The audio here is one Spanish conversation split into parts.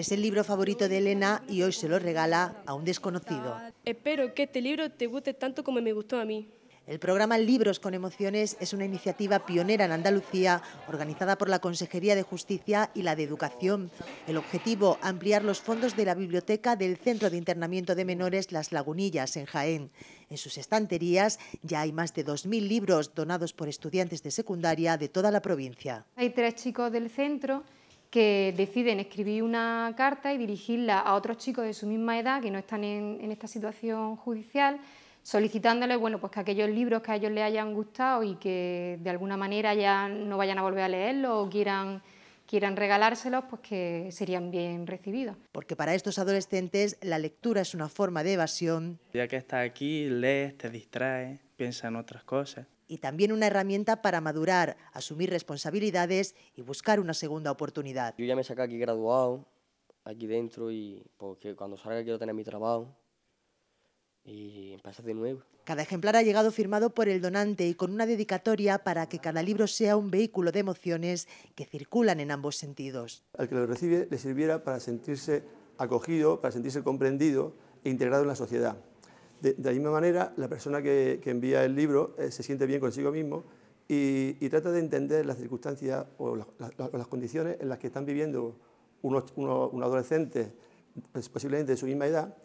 Es el libro favorito de Elena y hoy se lo regala a un desconocido. Espero que este libro te guste tanto como me gustó a mí. El programa Libros con Emociones es una iniciativa pionera en Andalucía, organizada por la Consejería de Justicia y la de Educación. El objetivo, ampliar los fondos de la biblioteca del Centro de Internamiento de Menores Las Lagunillas, en Jaén. En sus estanterías ya hay más de 2.000 libros donados por estudiantes de secundaria de toda la provincia. Hay tres chicos del centro que deciden escribir una carta y dirigirla a otros chicos de su misma edad que no están en, esta situación judicial, solicitándoles bueno, pues que aquellos libros que a ellos les hayan gustado y que de alguna manera ya no vayan a volver a leerlo o quieran quieran regalárselos, pues que serían bien recibidos. Porque para estos adolescentes la lectura es una forma de evasión. Ya que está aquí, lees, te distrae piensa en otras cosas y también una herramienta para madurar, asumir responsabilidades y buscar una segunda oportunidad. Yo ya me saqué aquí graduado, aquí dentro, y porque cuando salga quiero tener mi trabajo y empezar de nuevo. Cada ejemplar ha llegado firmado por el donante y con una dedicatoria para que cada libro sea un vehículo de emociones que circulan en ambos sentidos. Al que lo recibe le sirviera para sentirse acogido, para sentirse comprendido e integrado en la sociedad. De, la misma manera, la persona que, envía el libro eh, se siente bien consigo mismo y, trata de entender las circunstancias o las condiciones en las que están viviendo unos, adolescente, pues, posiblemente de su misma edad,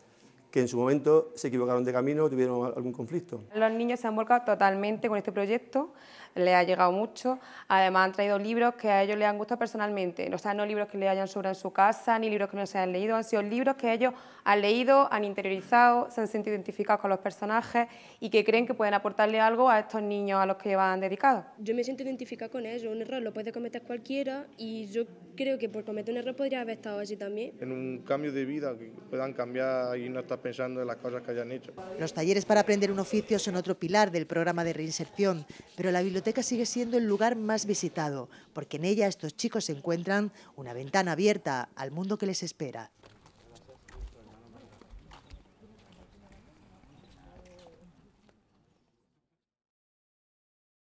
que en su momento se equivocaron de camino o tuvieron algún conflicto. Los niños se han volcado totalmente con este proyecto, les ha llegado mucho, además han traído libros que a ellos les han gustado personalmente, o sea, no libros que le hayan sobrado en su casa, ni libros que no se hayan leído, han sido libros que ellos han leído, han interiorizado, se han sentido identificados con los personajes y que creen que pueden aportarle algo a estos niños a los que van dedicados. Yo me siento identificada con ellos, un error lo puede cometer cualquiera y yo creo que por cometer un error podría haber estado así también. En un cambio de vida, que puedan cambiar y no estar pensando en las cosas que hayan hecho. Los talleres para aprender un oficio son otro pilar del programa de reinserción, pero la biblioteca sigue siendo el lugar más visitado, porque en ella estos chicos encuentran una ventana abierta al mundo que les espera.